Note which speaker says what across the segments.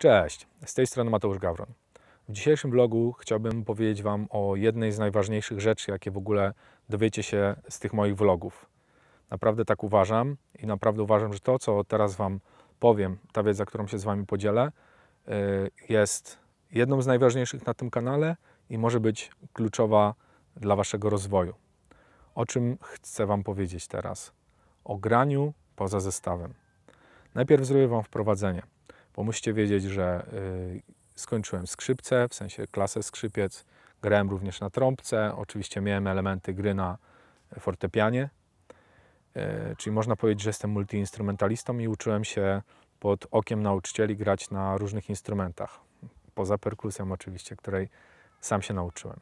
Speaker 1: Cześć, z tej strony Mateusz Gawron. W dzisiejszym vlogu chciałbym powiedzieć Wam o jednej z najważniejszych rzeczy, jakie w ogóle dowiecie się z tych moich vlogów. Naprawdę tak uważam i naprawdę uważam, że to, co teraz Wam powiem, ta wiedza, którą się z Wami podzielę, y, jest jedną z najważniejszych na tym kanale i może być kluczowa dla Waszego rozwoju. O czym chcę Wam powiedzieć teraz? O graniu poza zestawem. Najpierw zrobię Wam wprowadzenie. Bo musicie wiedzieć, że y, skończyłem skrzypce, w sensie klasę skrzypiec, grałem również na trąbce, oczywiście miałem elementy gry na fortepianie, y, czyli można powiedzieć, że jestem multiinstrumentalistą i uczyłem się pod okiem nauczycieli grać na różnych instrumentach, poza perkusją oczywiście, której sam się nauczyłem.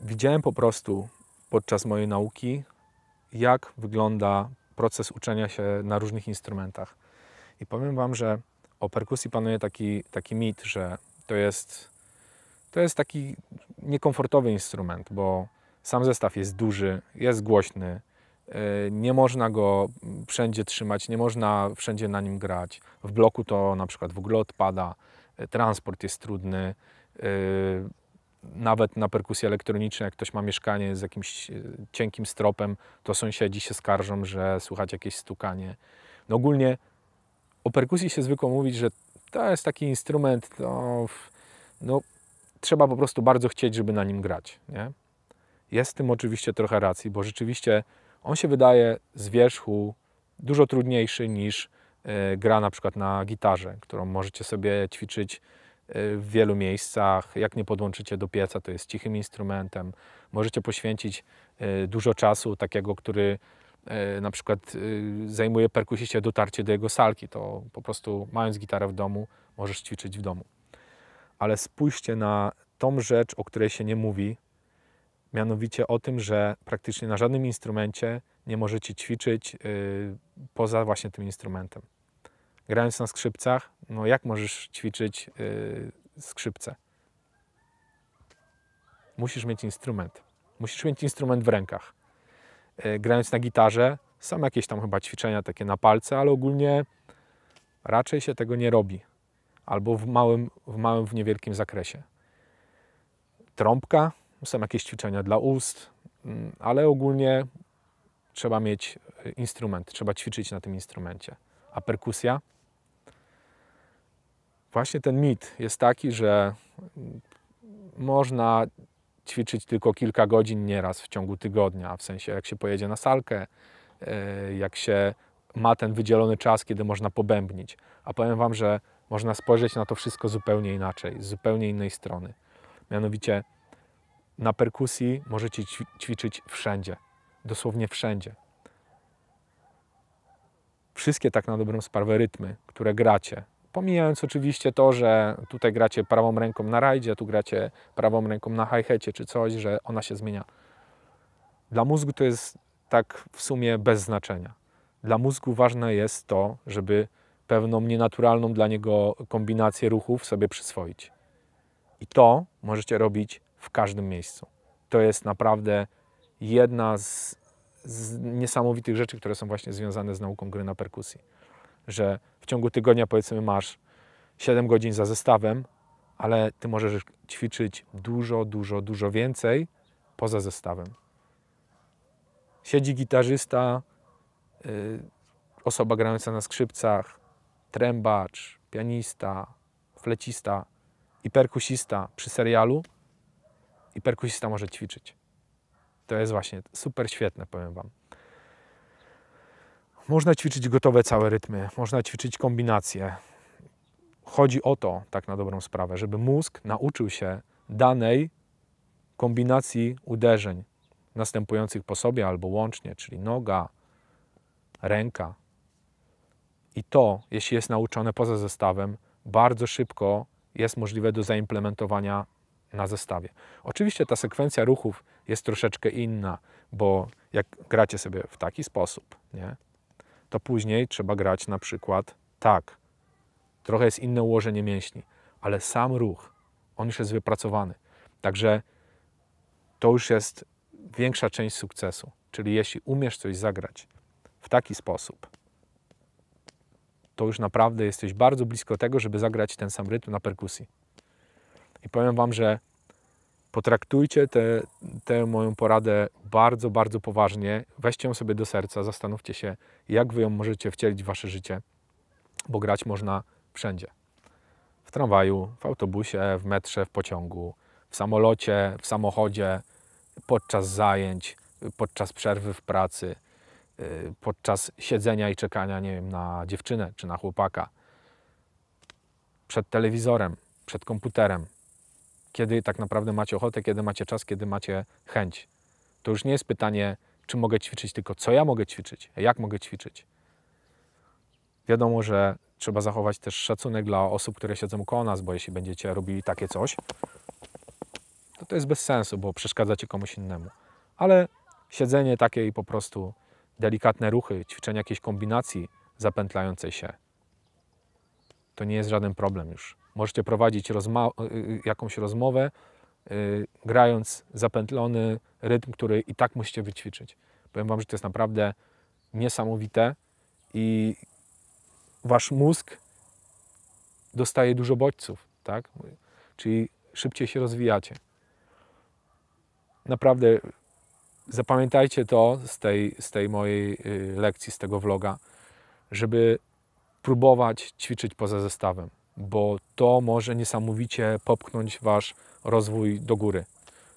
Speaker 1: Widziałem po prostu podczas mojej nauki, jak wygląda proces uczenia się na różnych instrumentach. I powiem Wam, że o perkusji panuje taki, taki mit, że to jest, to jest taki niekomfortowy instrument, bo sam zestaw jest duży, jest głośny, y, nie można go wszędzie trzymać, nie można wszędzie na nim grać. W bloku to na przykład w ogóle odpada, y, transport jest trudny. Y, nawet na perkusji elektronicznej, jak ktoś ma mieszkanie z jakimś cienkim stropem, to sąsiedzi się skarżą, że słychać jakieś stukanie. No ogólnie o perkusji się zwykło mówić, że to jest taki instrument, to no, trzeba po prostu bardzo chcieć, żeby na nim grać. Nie? Jest w tym oczywiście trochę racji, bo rzeczywiście on się wydaje z wierzchu dużo trudniejszy niż e, gra na przykład na gitarze, którą możecie sobie ćwiczyć e, w wielu miejscach. Jak nie podłączycie do pieca, to jest cichym instrumentem. Możecie poświęcić e, dużo czasu, takiego, który E, na przykład y, zajmuje perkusiście dotarcie do jego salki, to po prostu mając gitarę w domu, możesz ćwiczyć w domu. Ale spójrzcie na tą rzecz, o której się nie mówi, mianowicie o tym, że praktycznie na żadnym instrumencie nie możecie ćwiczyć y, poza właśnie tym instrumentem. Grając na skrzypcach, no jak możesz ćwiczyć y, skrzypce? Musisz mieć instrument. Musisz mieć instrument w rękach. E, grając na gitarze. Są jakieś tam chyba ćwiczenia takie na palce, ale ogólnie raczej się tego nie robi. Albo w małym, w małym, w niewielkim zakresie. Trąbka, są jakieś ćwiczenia dla ust, mm, ale ogólnie trzeba mieć e, instrument, trzeba ćwiczyć na tym instrumencie. A perkusja? Właśnie ten mit jest taki, że mm, można ćwiczyć tylko kilka godzin nieraz w ciągu tygodnia, w sensie jak się pojedzie na salkę, e, jak się ma ten wydzielony czas, kiedy można pobębnić. A powiem Wam, że można spojrzeć na to wszystko zupełnie inaczej, z zupełnie innej strony. Mianowicie na perkusji możecie ćwiczyć wszędzie, dosłownie wszędzie. Wszystkie tak na dobrą sprawę rytmy, które gracie, Pomijając oczywiście to, że tutaj gracie prawą ręką na rajdzie, tu gracie prawą ręką na hi czy coś, że ona się zmienia. Dla mózgu to jest tak w sumie bez znaczenia. Dla mózgu ważne jest to, żeby pewną nienaturalną dla niego kombinację ruchów sobie przyswoić. I to możecie robić w każdym miejscu. To jest naprawdę jedna z, z niesamowitych rzeczy, które są właśnie związane z nauką gry na perkusji że w ciągu tygodnia powiedzmy masz 7 godzin za zestawem, ale ty możesz ćwiczyć dużo, dużo, dużo więcej poza zestawem. Siedzi gitarzysta, yy, osoba grająca na skrzypcach, trębacz, pianista, flecista i perkusista przy serialu i perkusista może ćwiczyć. To jest właśnie super świetne, powiem Wam. Można ćwiczyć gotowe całe rytmy, można ćwiczyć kombinacje. Chodzi o to, tak na dobrą sprawę, żeby mózg nauczył się danej kombinacji uderzeń następujących po sobie albo łącznie, czyli noga, ręka. I to, jeśli jest nauczone poza zestawem, bardzo szybko jest możliwe do zaimplementowania na zestawie. Oczywiście ta sekwencja ruchów jest troszeczkę inna, bo jak gracie sobie w taki sposób, nie? to później trzeba grać na przykład tak. Trochę jest inne ułożenie mięśni, ale sam ruch, on już jest wypracowany. Także to już jest większa część sukcesu. Czyli jeśli umiesz coś zagrać w taki sposób, to już naprawdę jesteś bardzo blisko tego, żeby zagrać ten sam rytm na perkusji. I powiem Wam, że Potraktujcie tę moją poradę bardzo, bardzo poważnie. Weźcie ją sobie do serca, zastanówcie się, jak wy ją możecie wcielić w wasze życie, bo grać można wszędzie. W tramwaju, w autobusie, w metrze, w pociągu, w samolocie, w samochodzie, podczas zajęć, podczas przerwy w pracy, y, podczas siedzenia i czekania, nie wiem, na dziewczynę czy na chłopaka, przed telewizorem, przed komputerem, kiedy tak naprawdę macie ochotę, kiedy macie czas, kiedy macie chęć. To już nie jest pytanie, czy mogę ćwiczyć, tylko co ja mogę ćwiczyć, jak mogę ćwiczyć. Wiadomo, że trzeba zachować też szacunek dla osób, które siedzą koło nas, bo jeśli będziecie robili takie coś, to to jest bez sensu, bo przeszkadzacie komuś innemu. Ale siedzenie takie i po prostu delikatne ruchy, ćwiczenie jakiejś kombinacji zapętlającej się, to nie jest żaden problem już. Możecie prowadzić rozma y, y, jakąś rozmowę, y, grając zapętlony rytm, który i tak musicie wyćwiczyć. Powiem Wam, że to jest naprawdę niesamowite i Wasz mózg dostaje dużo bodźców, tak? Czyli szybciej się rozwijacie. Naprawdę zapamiętajcie to z tej, z tej mojej lekcji, z tego vloga, żeby próbować ćwiczyć poza zestawem bo to może niesamowicie popchnąć Wasz rozwój do góry.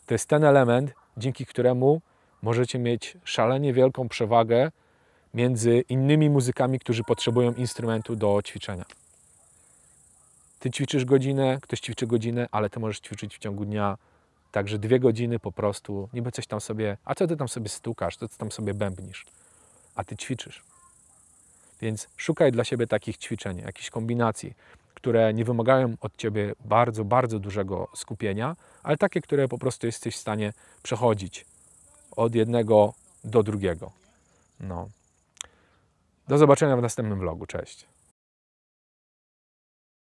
Speaker 1: To jest ten element, dzięki któremu możecie mieć szalenie wielką przewagę między innymi muzykami, którzy potrzebują instrumentu do ćwiczenia. Ty ćwiczysz godzinę, ktoś ćwiczy godzinę, ale ty możesz ćwiczyć w ciągu dnia także dwie godziny po prostu, niby coś tam sobie, a co ty tam sobie stukasz, co ty tam sobie bębnisz, a ty ćwiczysz. Więc szukaj dla siebie takich ćwiczeń, jakichś kombinacji które nie wymagają od ciebie bardzo, bardzo dużego skupienia, ale takie, które po prostu jesteś w stanie przechodzić od jednego do drugiego. No. Do zobaczenia w następnym vlogu. Cześć.